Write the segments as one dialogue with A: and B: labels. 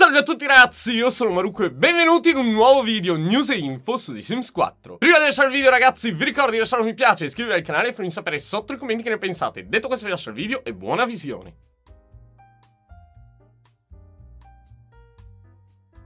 A: Salve a tutti ragazzi, io sono Maruco e benvenuti in un nuovo video news e info su The Sims 4 Prima di lasciare il video ragazzi vi ricordo di lasciare un mi piace, iscrivervi al canale e farmi sapere sotto i commenti che ne pensate Detto questo vi lascio il video e buona visione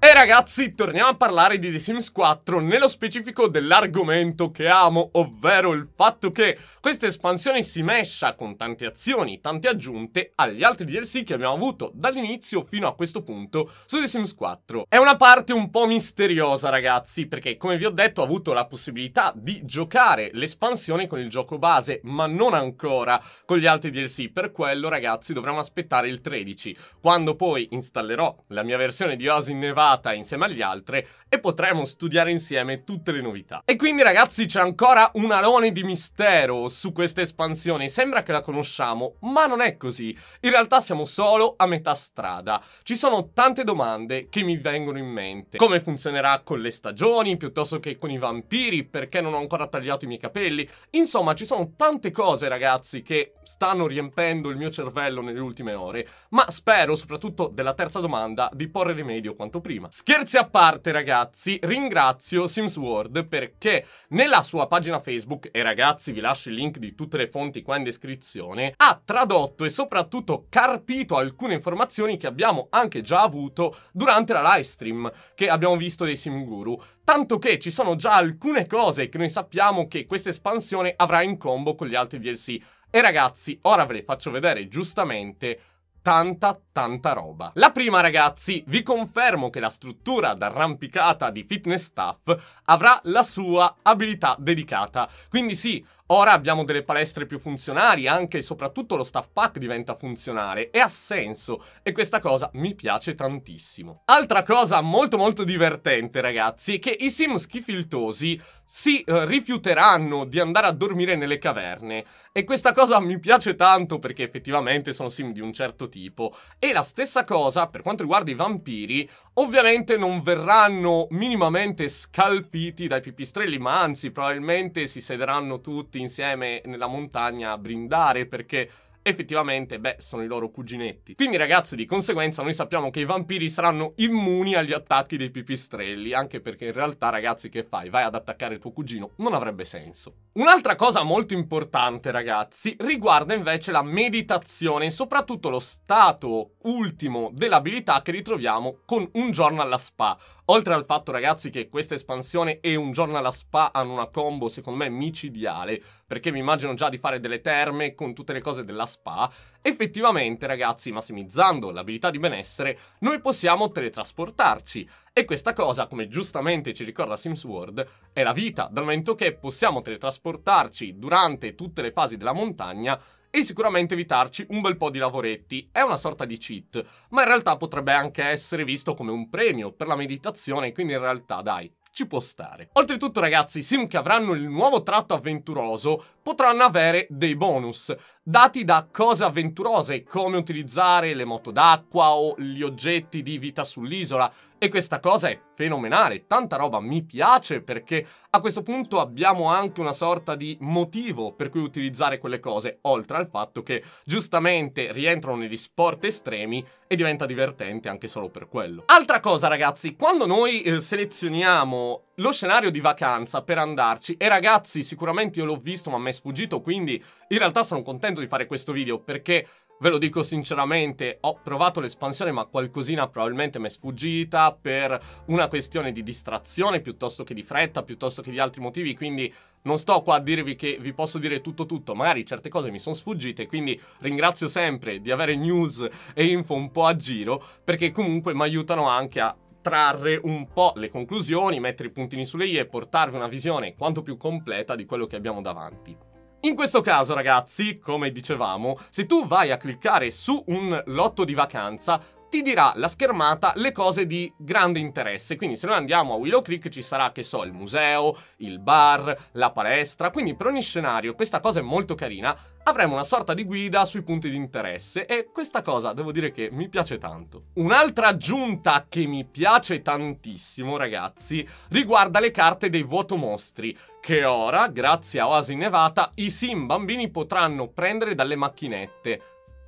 A: E ragazzi, torniamo a parlare di The Sims 4, nello specifico dell'argomento che amo, ovvero il fatto che questa espansione si mescia con tante azioni, tante aggiunte agli altri DLC che abbiamo avuto dall'inizio fino a questo punto su The Sims 4. È una parte un po' misteriosa ragazzi, perché come vi ho detto ho avuto la possibilità di giocare l'espansione con il gioco base, ma non ancora con gli altri DLC, per quello ragazzi dovremo aspettare il 13, quando poi installerò la mia versione di Oasis Nevada puntata insieme agli altri e potremo studiare insieme tutte le novità. E quindi ragazzi c'è ancora un alone di mistero su questa espansione, sembra che la conosciamo, ma non è così. In realtà siamo solo a metà strada. Ci sono tante domande che mi vengono in mente. Come funzionerà con le stagioni, piuttosto che con i vampiri, perché non ho ancora tagliato i miei capelli. Insomma, ci sono tante cose ragazzi che stanno riempendo il mio cervello nelle ultime ore, ma spero soprattutto della terza domanda di porre rimedio quanto prima prima. Scherzi a parte ragazzi, ringrazio Sims SimsWord perché nella sua pagina Facebook, e ragazzi vi lascio il link di tutte le fonti qua in descrizione, ha tradotto e soprattutto carpito alcune informazioni che abbiamo anche già avuto durante la live stream che abbiamo visto dei Simguru. Tanto che ci sono già alcune cose che noi sappiamo che questa espansione avrà in combo con gli altri DLC. E ragazzi, ora ve le faccio vedere giustamente tanta tanta roba. La prima ragazzi, vi confermo che la struttura d'arrampicata di Fitness Staff avrà la sua abilità dedicata, quindi sì, Ora abbiamo delle palestre più funzionali, anche e soprattutto lo staff pack diventa funzionale e ha senso e questa cosa mi piace tantissimo. Altra cosa molto molto divertente ragazzi è che i sim schifiltosi si eh, rifiuteranno di andare a dormire nelle caverne e questa cosa mi piace tanto perché effettivamente sono sim di un certo tipo e la stessa cosa per quanto riguarda i vampiri ovviamente non verranno minimamente scalfiti dai pipistrelli ma anzi probabilmente si sederanno tutti tutti insieme nella montagna a brindare perché effettivamente, beh, sono i loro cuginetti. Quindi ragazzi, di conseguenza noi sappiamo che i vampiri saranno immuni agli attacchi dei pipistrelli, anche perché in realtà, ragazzi, che fai? Vai ad attaccare tuo cugino? Non avrebbe senso. Un'altra cosa molto importante, ragazzi, riguarda invece la meditazione, soprattutto lo stato ultimo dell'abilità che ritroviamo con un giorno alla spa. Oltre al fatto, ragazzi, che questa espansione e un giorno alla spa hanno una combo, secondo me, micidiale, perché mi immagino già di fare delle terme con tutte le cose della spa, effettivamente, ragazzi, massimizzando l'abilità di benessere, noi possiamo teletrasportarci. E questa cosa, come giustamente ci ricorda Sims World, è la vita, dal momento che possiamo teletrasportarci durante tutte le fasi della montagna e sicuramente evitarci un bel po' di lavoretti. È una sorta di cheat, ma in realtà potrebbe anche essere visto come un premio per la meditazione, quindi in realtà dai, ci può stare. Oltretutto ragazzi, i sim che avranno il nuovo tratto avventuroso potranno avere dei bonus dati da cose avventurose come utilizzare le moto d'acqua o gli oggetti di vita sull'isola e questa cosa è fenomenale, tanta roba mi piace perché a questo punto abbiamo anche una sorta di motivo per cui utilizzare quelle cose, oltre al fatto che giustamente rientrano negli sport estremi e diventa divertente anche solo per quello. Altra cosa ragazzi, quando noi eh, selezioniamo lo scenario di vacanza per andarci e ragazzi sicuramente io l'ho visto ma mi è sfuggito quindi in realtà sono contento di fare questo video perché ve lo dico sinceramente ho provato l'espansione ma qualcosina probabilmente mi è sfuggita per una questione di distrazione piuttosto che di fretta piuttosto che di altri motivi quindi non sto qua a dirvi che vi posso dire tutto tutto magari certe cose mi sono sfuggite quindi ringrazio sempre di avere news e info un po' a giro perché comunque mi aiutano anche a trarre un po' le conclusioni, mettere i puntini sulle i e portarvi una visione quanto più completa di quello che abbiamo davanti. In questo caso ragazzi, come dicevamo, se tu vai a cliccare su un lotto di vacanza ti dirà la schermata le cose di grande interesse. Quindi se noi andiamo a Willow Creek ci sarà, che so, il museo, il bar, la palestra. Quindi per ogni scenario, questa cosa è molto carina, avremo una sorta di guida sui punti di interesse e questa cosa devo dire che mi piace tanto. Un'altra aggiunta che mi piace tantissimo, ragazzi, riguarda le carte dei vuotomostri che ora, grazie a Oasi Nevata, i sim bambini potranno prendere dalle macchinette.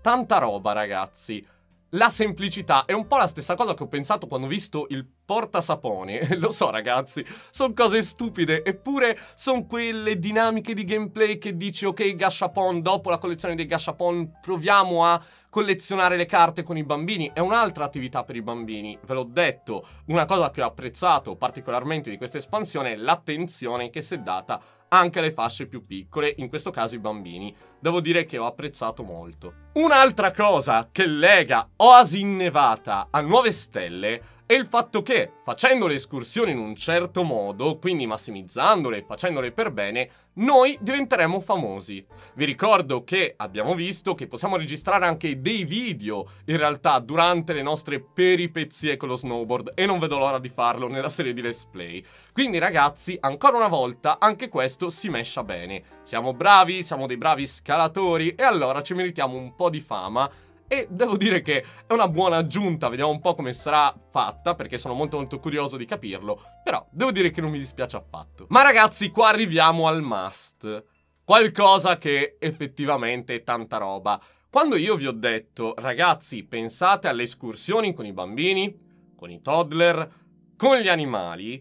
A: Tanta roba, ragazzi la semplicità è un po' la stessa cosa che ho pensato quando ho visto il portasapone. Lo so ragazzi, sono cose stupide, eppure sono quelle dinamiche di gameplay che dici ok Gashapon, dopo la collezione dei Gashapon proviamo a collezionare le carte con i bambini. È un'altra attività per i bambini, ve l'ho detto. Una cosa che ho apprezzato particolarmente di questa espansione è l'attenzione che si è data a anche alle fasce più piccole, in questo caso i bambini. Devo dire che ho apprezzato molto. Un'altra cosa che lega Oasi Innevata a Nuove Stelle e il fatto che, facendo le escursioni in un certo modo, quindi massimizzandole e facendole per bene, noi diventeremo famosi. Vi ricordo che abbiamo visto che possiamo registrare anche dei video, in realtà, durante le nostre peripezie con lo snowboard e non vedo l'ora di farlo nella serie di Let's Play. Quindi ragazzi, ancora una volta, anche questo si mescia bene. Siamo bravi, siamo dei bravi scalatori e allora ci meritiamo un po' di fama e devo dire che è una buona aggiunta, vediamo un po' come sarà fatta perché sono molto molto curioso di capirlo, però devo dire che non mi dispiace affatto. Ma ragazzi, qua arriviamo al must. Qualcosa che effettivamente è tanta roba. Quando io vi ho detto, ragazzi, pensate alle escursioni con i bambini, con i toddler, con gli animali,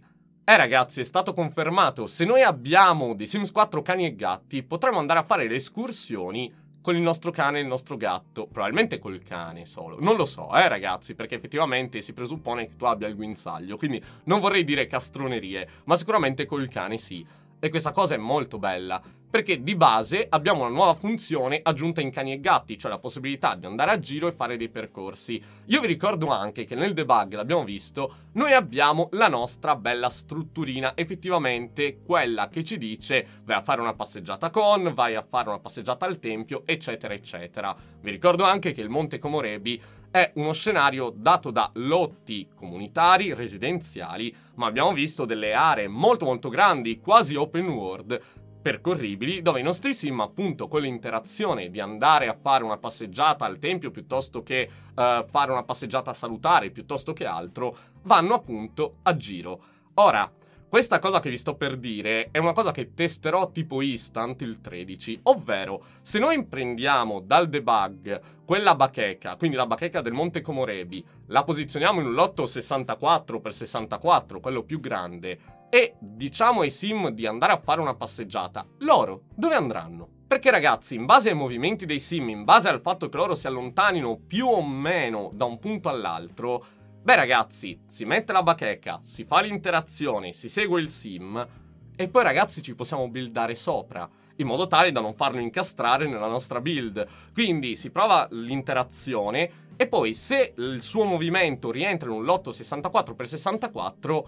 A: eh ragazzi, è stato confermato, se noi abbiamo dei Sims 4 cani e gatti, potremmo andare a fare le escursioni con il nostro cane e il nostro gatto, probabilmente col cane solo. Non lo so, eh ragazzi, perché effettivamente si presuppone che tu abbia il guinzaglio, quindi non vorrei dire castronerie, ma sicuramente col cane sì. E questa cosa è molto bella. Perché di base abbiamo una nuova funzione aggiunta in cani e gatti, cioè la possibilità di andare a giro e fare dei percorsi. Io vi ricordo anche che nel debug, l'abbiamo visto, noi abbiamo la nostra bella strutturina, effettivamente quella che ci dice vai a fare una passeggiata con, vai a fare una passeggiata al tempio, eccetera, eccetera. Vi ricordo anche che il Monte Comorebi è uno scenario dato da lotti comunitari, residenziali, ma abbiamo visto delle aree molto molto grandi, quasi open world, percorribili, dove i nostri sim, appunto, con l'interazione di andare a fare una passeggiata al tempio piuttosto che uh, fare una passeggiata a salutare piuttosto che altro, vanno appunto a giro. Ora, questa cosa che vi sto per dire è una cosa che testerò tipo instant il 13, ovvero se noi prendiamo dal debug quella bacheca, quindi la bacheca del Monte Comorebi, la posizioniamo in un lotto 64x64, quello più grande, e diciamo ai sim di andare a fare una passeggiata, loro dove andranno? Perché ragazzi, in base ai movimenti dei sim, in base al fatto che loro si allontanino più o meno da un punto all'altro, beh ragazzi, si mette la bacheca, si fa l'interazione, si segue il sim e poi ragazzi ci possiamo buildare sopra in modo tale da non farlo incastrare nella nostra build. Quindi si prova l'interazione e poi se il suo movimento rientra in un lotto 64x64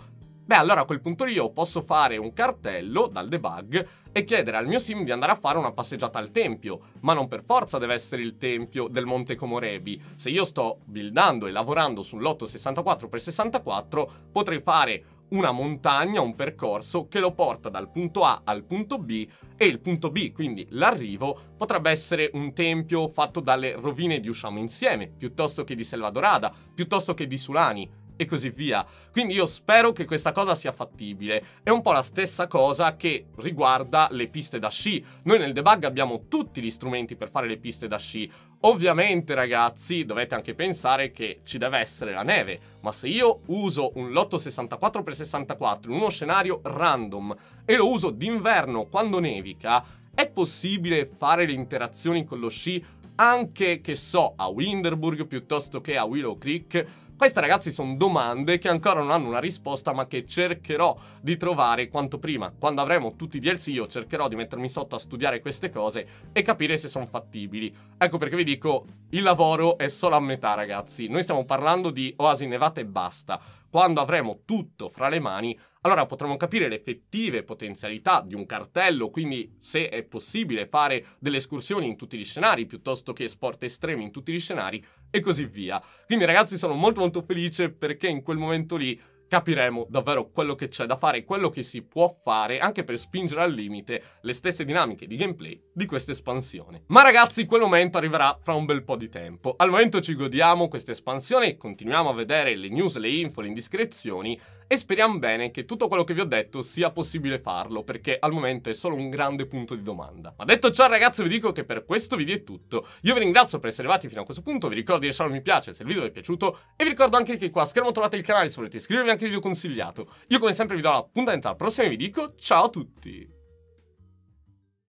A: beh allora a quel punto io posso fare un cartello dal debug e chiedere al mio sim di andare a fare una passeggiata al tempio, ma non per forza deve essere il tempio del Monte Comorebi. Se io sto buildando e lavorando sull'otto 64x64 potrei fare una montagna, un percorso che lo porta dal punto A al punto B e il punto B, quindi l'arrivo, potrebbe essere un tempio fatto dalle rovine di Usciamo Insieme, piuttosto che di Selvadorada, piuttosto che di Sulani e così via. Quindi io spero che questa cosa sia fattibile. È un po' la stessa cosa che riguarda le piste da sci. Noi nel debug abbiamo tutti gli strumenti per fare le piste da sci. Ovviamente ragazzi dovete anche pensare che ci deve essere la neve, ma se io uso un lotto 64x64 in uno scenario random e lo uso d'inverno quando nevica, è possibile fare le interazioni con lo sci anche, che so, a Winderburg piuttosto che a Willow Creek queste ragazzi sono domande che ancora non hanno una risposta ma che cercherò di trovare quanto prima. Quando avremo tutti i DLC io cercherò di mettermi sotto a studiare queste cose e capire se sono fattibili. Ecco perché vi dico, il lavoro è solo a metà ragazzi. Noi stiamo parlando di oasi nevate e basta. Quando avremo tutto fra le mani allora potremo capire le effettive potenzialità di un cartello, quindi se è possibile fare delle escursioni in tutti gli scenari piuttosto che sport estremi in tutti gli scenari, e così via. Quindi ragazzi sono molto molto felice perché in quel momento lì capiremo davvero quello che c'è da fare e quello che si può fare anche per spingere al limite le stesse dinamiche di gameplay di questa espansione. Ma ragazzi, quel momento arriverà fra un bel po' di tempo. Al momento ci godiamo questa espansione, continuiamo a vedere le news, le info, le indiscrezioni e speriamo bene che tutto quello che vi ho detto sia possibile farlo perché al momento è solo un grande punto di domanda. Ma detto ciò ragazzi vi dico che per questo video è tutto. Io vi ringrazio per essere arrivati fino a questo punto, vi ricordo di lasciare un mi piace se il video vi è piaciuto e vi ricordo anche che qua a schermo trovate il canale se volete iscrivervi anche che vi ho consigliato. Io come sempre vi do l'appuntamento al prossimo e vi dico ciao a tutti!